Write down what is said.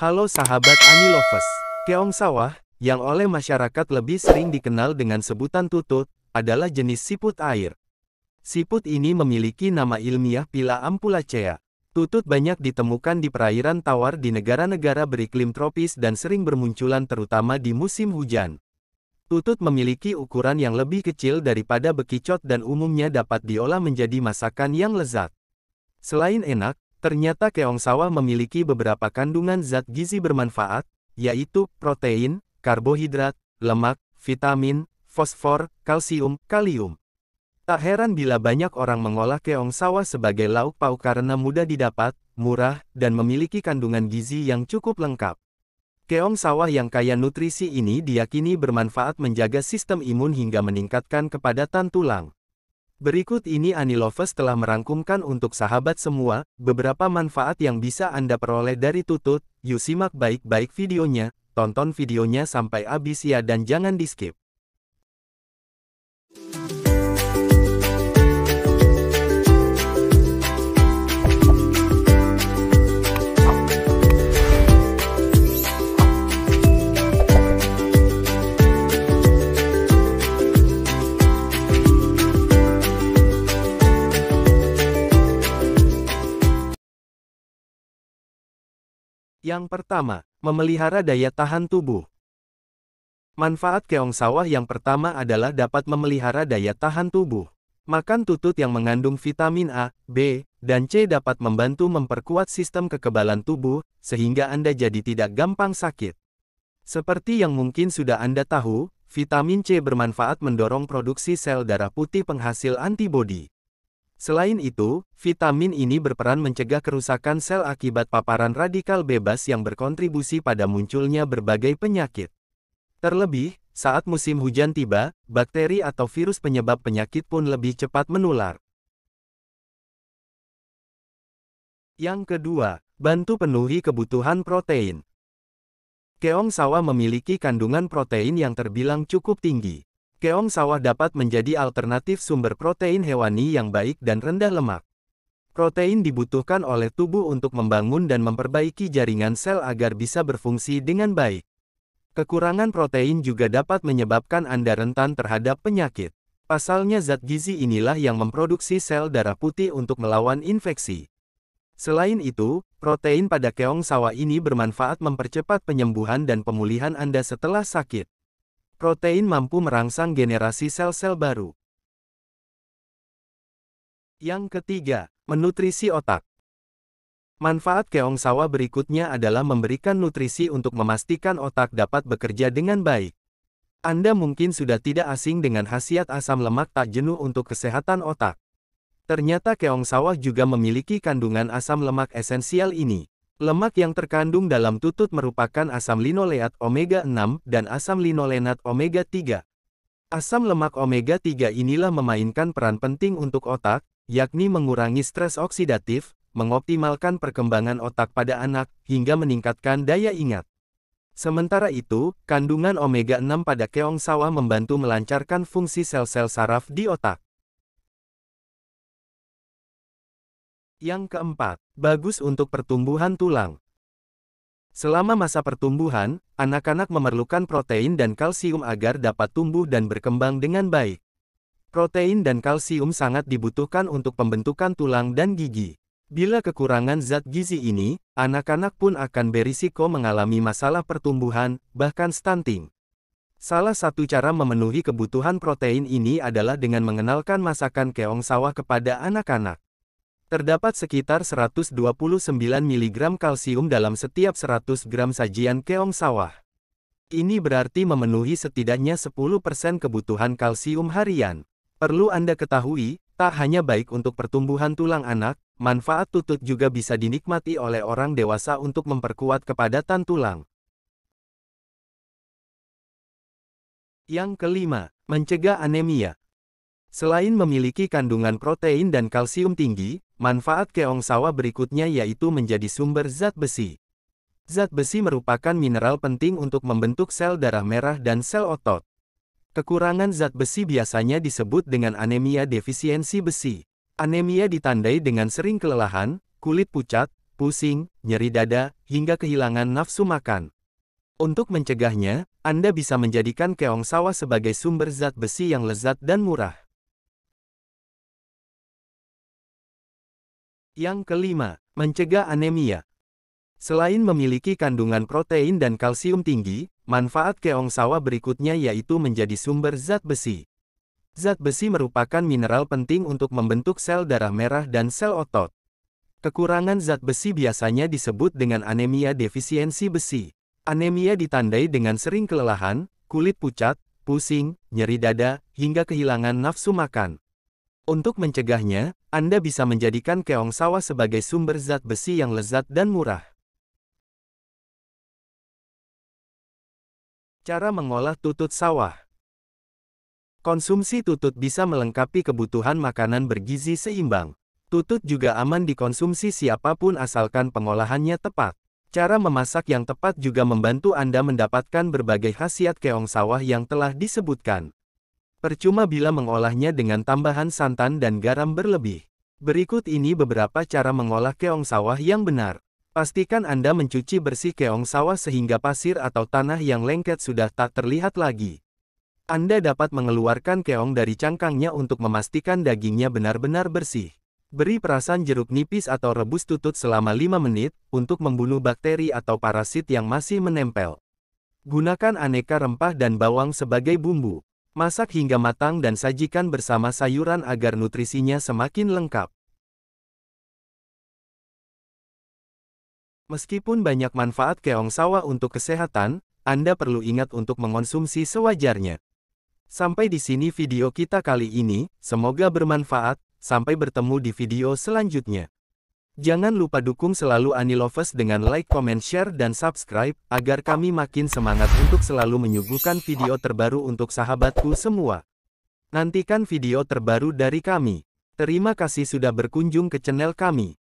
Halo sahabat Anilovers. Keong sawah, yang oleh masyarakat lebih sering dikenal dengan sebutan tutut, adalah jenis siput air. Siput ini memiliki nama ilmiah Pila ampulacea. Tutut banyak ditemukan di perairan tawar di negara-negara beriklim tropis dan sering bermunculan terutama di musim hujan. Tutut memiliki ukuran yang lebih kecil daripada bekicot dan umumnya dapat diolah menjadi masakan yang lezat. Selain enak, Ternyata keong sawah memiliki beberapa kandungan zat gizi bermanfaat, yaitu protein, karbohidrat, lemak, vitamin, fosfor, kalsium, kalium. Tak heran bila banyak orang mengolah keong sawah sebagai lauk pauk karena mudah didapat, murah, dan memiliki kandungan gizi yang cukup lengkap. Keong sawah yang kaya nutrisi ini diyakini bermanfaat menjaga sistem imun hingga meningkatkan kepadatan tulang. Berikut ini Anilovers telah merangkumkan untuk sahabat semua, beberapa manfaat yang bisa Anda peroleh dari tutut, yuk simak baik-baik videonya, tonton videonya sampai habis ya dan jangan di skip. Yang pertama, memelihara daya tahan tubuh. Manfaat keong sawah yang pertama adalah dapat memelihara daya tahan tubuh. Makan tutut yang mengandung vitamin A, B, dan C dapat membantu memperkuat sistem kekebalan tubuh, sehingga Anda jadi tidak gampang sakit. Seperti yang mungkin sudah Anda tahu, vitamin C bermanfaat mendorong produksi sel darah putih penghasil antibodi. Selain itu, vitamin ini berperan mencegah kerusakan sel akibat paparan radikal bebas yang berkontribusi pada munculnya berbagai penyakit. Terlebih, saat musim hujan tiba, bakteri atau virus penyebab penyakit pun lebih cepat menular. Yang kedua, bantu penuhi kebutuhan protein. Keong sawah memiliki kandungan protein yang terbilang cukup tinggi. Keong sawah dapat menjadi alternatif sumber protein hewani yang baik dan rendah lemak. Protein dibutuhkan oleh tubuh untuk membangun dan memperbaiki jaringan sel agar bisa berfungsi dengan baik. Kekurangan protein juga dapat menyebabkan Anda rentan terhadap penyakit. Pasalnya zat gizi inilah yang memproduksi sel darah putih untuk melawan infeksi. Selain itu, protein pada keong sawah ini bermanfaat mempercepat penyembuhan dan pemulihan Anda setelah sakit. Protein mampu merangsang generasi sel-sel baru. Yang ketiga, menutrisi otak. Manfaat keong sawah berikutnya adalah memberikan nutrisi untuk memastikan otak dapat bekerja dengan baik. Anda mungkin sudah tidak asing dengan khasiat asam lemak tak jenuh untuk kesehatan otak. Ternyata keong sawah juga memiliki kandungan asam lemak esensial ini. Lemak yang terkandung dalam tutut merupakan asam linoleat omega-6 dan asam linolenat omega-3. Asam lemak omega-3 inilah memainkan peran penting untuk otak, yakni mengurangi stres oksidatif, mengoptimalkan perkembangan otak pada anak, hingga meningkatkan daya ingat. Sementara itu, kandungan omega-6 pada keong sawah membantu melancarkan fungsi sel-sel saraf di otak. Yang keempat, bagus untuk pertumbuhan tulang. Selama masa pertumbuhan, anak-anak memerlukan protein dan kalsium agar dapat tumbuh dan berkembang dengan baik. Protein dan kalsium sangat dibutuhkan untuk pembentukan tulang dan gigi. Bila kekurangan zat gizi ini, anak-anak pun akan berisiko mengalami masalah pertumbuhan, bahkan stunting. Salah satu cara memenuhi kebutuhan protein ini adalah dengan mengenalkan masakan keong sawah kepada anak-anak. Terdapat sekitar 129 mg kalsium dalam setiap 100 gram sajian keong sawah. Ini berarti memenuhi setidaknya 10% kebutuhan kalsium harian. Perlu Anda ketahui, tak hanya baik untuk pertumbuhan tulang anak, manfaat tutut juga bisa dinikmati oleh orang dewasa untuk memperkuat kepadatan tulang. Yang kelima, mencegah anemia. Selain memiliki kandungan protein dan kalsium tinggi, manfaat keong sawah berikutnya yaitu menjadi sumber zat besi. Zat besi merupakan mineral penting untuk membentuk sel darah merah dan sel otot. Kekurangan zat besi biasanya disebut dengan anemia defisiensi besi. Anemia ditandai dengan sering kelelahan, kulit pucat, pusing, nyeri dada, hingga kehilangan nafsu makan. Untuk mencegahnya, Anda bisa menjadikan keong sawah sebagai sumber zat besi yang lezat dan murah. Yang kelima, mencegah anemia. Selain memiliki kandungan protein dan kalsium tinggi, manfaat keong sawah berikutnya yaitu menjadi sumber zat besi. Zat besi merupakan mineral penting untuk membentuk sel darah merah dan sel otot. Kekurangan zat besi biasanya disebut dengan anemia defisiensi besi. Anemia ditandai dengan sering kelelahan, kulit pucat, pusing, nyeri dada, hingga kehilangan nafsu makan. Untuk mencegahnya, anda bisa menjadikan keong sawah sebagai sumber zat besi yang lezat dan murah. Cara mengolah tutut sawah Konsumsi tutut bisa melengkapi kebutuhan makanan bergizi seimbang. Tutut juga aman dikonsumsi siapapun asalkan pengolahannya tepat. Cara memasak yang tepat juga membantu Anda mendapatkan berbagai khasiat keong sawah yang telah disebutkan. Percuma bila mengolahnya dengan tambahan santan dan garam berlebih. Berikut ini beberapa cara mengolah keong sawah yang benar. Pastikan Anda mencuci bersih keong sawah sehingga pasir atau tanah yang lengket sudah tak terlihat lagi. Anda dapat mengeluarkan keong dari cangkangnya untuk memastikan dagingnya benar-benar bersih. Beri perasan jeruk nipis atau rebus tutut selama 5 menit untuk membunuh bakteri atau parasit yang masih menempel. Gunakan aneka rempah dan bawang sebagai bumbu. Masak hingga matang dan sajikan bersama sayuran agar nutrisinya semakin lengkap. Meskipun banyak manfaat keong sawah untuk kesehatan, Anda perlu ingat untuk mengonsumsi sewajarnya. Sampai di sini video kita kali ini, semoga bermanfaat, sampai bertemu di video selanjutnya. Jangan lupa dukung selalu Aniloves dengan like, comment, share, dan subscribe, agar kami makin semangat untuk selalu menyuguhkan video terbaru untuk sahabatku semua. Nantikan video terbaru dari kami. Terima kasih sudah berkunjung ke channel kami.